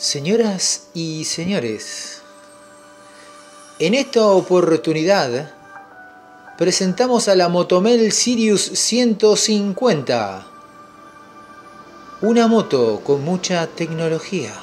Señoras y señores, en esta oportunidad presentamos a la Motomel Sirius 150, una moto con mucha tecnología.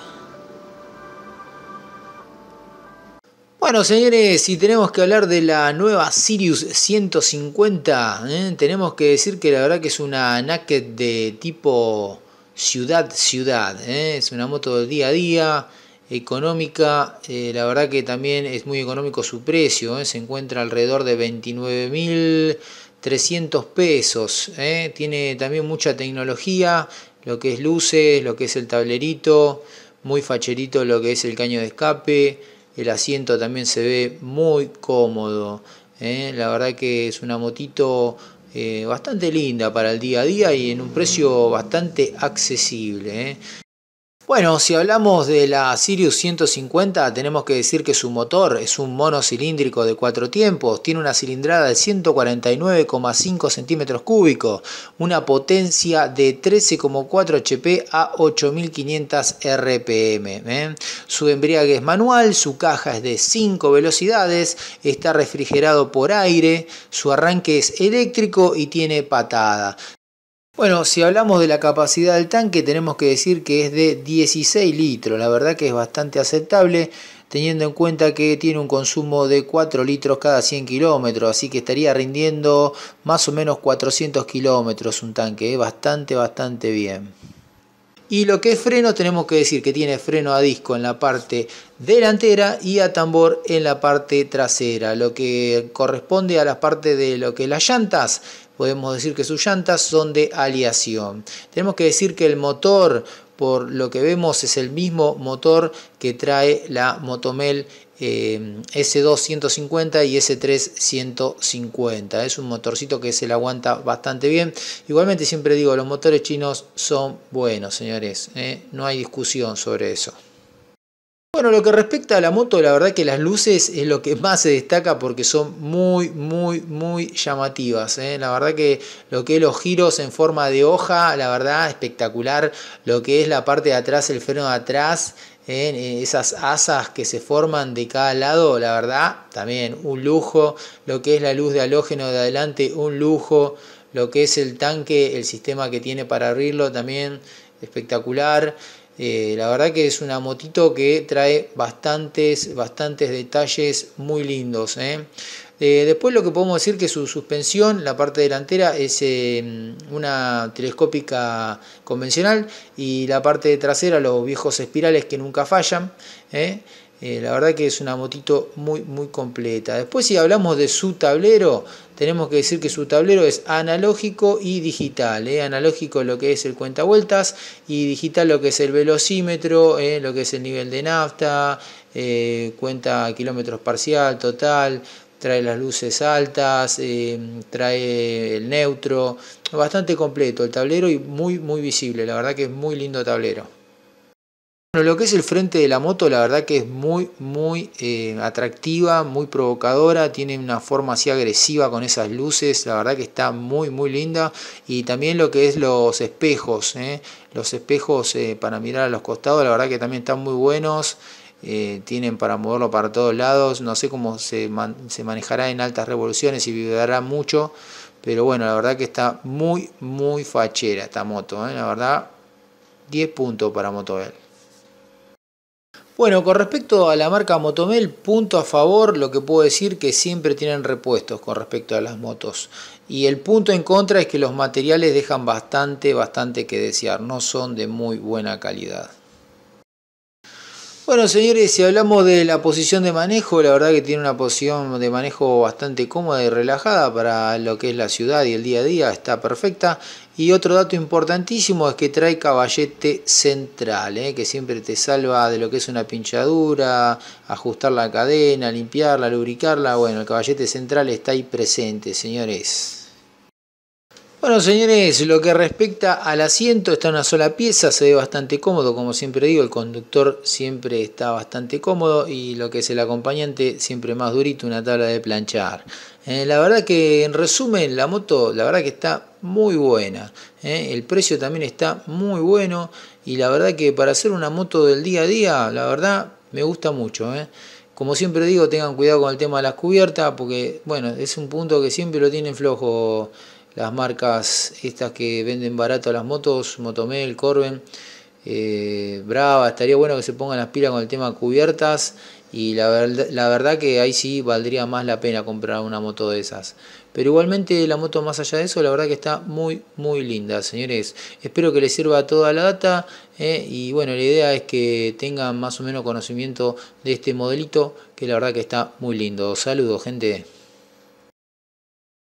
Bueno, señores, si tenemos que hablar de la nueva Sirius 150, ¿eh? tenemos que decir que la verdad que es una Naked de tipo ciudad-ciudad. ¿eh? Es una moto del día a día, económica. Eh, la verdad que también es muy económico su precio. ¿eh? Se encuentra alrededor de 29.300 pesos. Tiene también mucha tecnología, lo que es luces, lo que es el tablerito, muy facherito lo que es el caño de escape. El asiento también se ve muy cómodo. La verdad que es una motito eh, bastante linda para el día a día y en un precio bastante accesible. ¿eh? Bueno, si hablamos de la Sirius 150, tenemos que decir que su motor es un monocilíndrico de cuatro tiempos, tiene una cilindrada de 149,5 centímetros cúbicos, una potencia de 13,4 HP a 8500 RPM. ¿eh? Su embriague es manual, su caja es de 5 velocidades, está refrigerado por aire, su arranque es eléctrico y tiene patada. Bueno, si hablamos de la capacidad del tanque, tenemos que decir que es de 16 litros, la verdad que es bastante aceptable, teniendo en cuenta que tiene un consumo de 4 litros cada 100 kilómetros, así que estaría rindiendo más o menos 400 kilómetros un tanque, es ¿eh? bastante, bastante bien. Y lo que es freno, tenemos que decir que tiene freno a disco en la parte delantera y a tambor en la parte trasera. Lo que corresponde a la parte de lo que las llantas, podemos decir que sus llantas son de aleación. Tenemos que decir que el motor, por lo que vemos, es el mismo motor que trae la Motomel eh, s 2 y s 350 Es un motorcito que se le aguanta bastante bien. Igualmente siempre digo, los motores chinos son buenos, señores. Eh, no hay discusión sobre eso. Bueno, lo que respecta a la moto, la verdad que las luces es lo que más se destaca porque son muy, muy, muy llamativas. ¿eh? La verdad que lo que es los giros en forma de hoja, la verdad espectacular. Lo que es la parte de atrás, el freno de atrás, ¿eh? esas asas que se forman de cada lado, la verdad también un lujo. Lo que es la luz de halógeno de adelante, un lujo. Lo que es el tanque, el sistema que tiene para abrirlo también espectacular. Eh, la verdad que es una motito que trae bastantes, bastantes detalles muy lindos. ¿eh? Eh, después lo que podemos decir que su suspensión, la parte delantera es em, una telescópica convencional y la parte trasera los viejos espirales que nunca fallan. Eh. Eh, la verdad que es una motito muy muy completa. Después si hablamos de su tablero, tenemos que decir que su tablero es analógico y digital. Eh. Analógico lo que es el cuenta vueltas y digital lo que es el velocímetro, eh, lo que es el nivel de nafta, cuenta kilómetros parcial, total, trae las luces altas, trae el neutro, bastante completo el tablero y muy muy visible, la verdad que es muy lindo tablero. Bueno, lo que es el frente de la moto, la verdad que es muy, muy eh, atractiva, muy provocadora, tiene una forma así agresiva con esas luces, la verdad que está muy, muy linda. Y también lo que es los espejos, eh, los espejos eh, para mirar a los costados, la verdad que también están muy buenos. tienen para moverlo para todos lados, no sé cómo se, manejará en altas revoluciones y vibrará mucho, pero bueno, la verdad que está muy, muy fachera esta moto, la verdad, 10 puntos para Motoel. Bueno, con respecto a la marca Motomel, punto a favor, lo que puedo decir que siempre tienen repuestos con respecto a las motos. Y el punto en contra es que los materiales dejan bastante, bastante que desear, no son de muy buena calidad. Bueno, señores, si hablamos de la posición de manejo, la verdad que tiene una posición de manejo bastante cómoda y relajada para lo que es la ciudad y el día a día, está perfecta. Y otro dato importantísimo es que trae caballete central, eh, que siempre te salva de lo que es una pinchadura, ajustar la cadena, limpiarla, lubricarla. Bueno, el caballete central está ahí presente, señores. Bueno, señores, lo que respecta al asiento, está una sola pieza, se ve bastante cómodo, como siempre digo, el conductor siempre está bastante cómodo y lo que es el acompañante siempre más durito, una tabla de planchar. Eh, la verdad que en resumen, la moto, la verdad que está muy buena, eh, el precio también está muy bueno y la verdad que para hacer una moto del día a día, la verdad me gusta mucho. Eh. Como siempre digo, tengan cuidado con el tema de las cubiertas, porque bueno, es un punto que siempre lo tienen flojo las marcas estas que venden barato las motos, Motomel, Corben, eh, Brava, estaría bueno que se pongan las pilas con el tema cubiertas y la, la, verdad que ahí sí valdría más la pena comprar una moto de esas. Pero igualmente la moto más allá de eso, la verdad que está muy muy linda, señores. Espero que les sirva toda la data eh, y bueno, la idea es que tengan más o menos conocimiento de este modelito que la verdad que está muy lindo. Saludos, gente.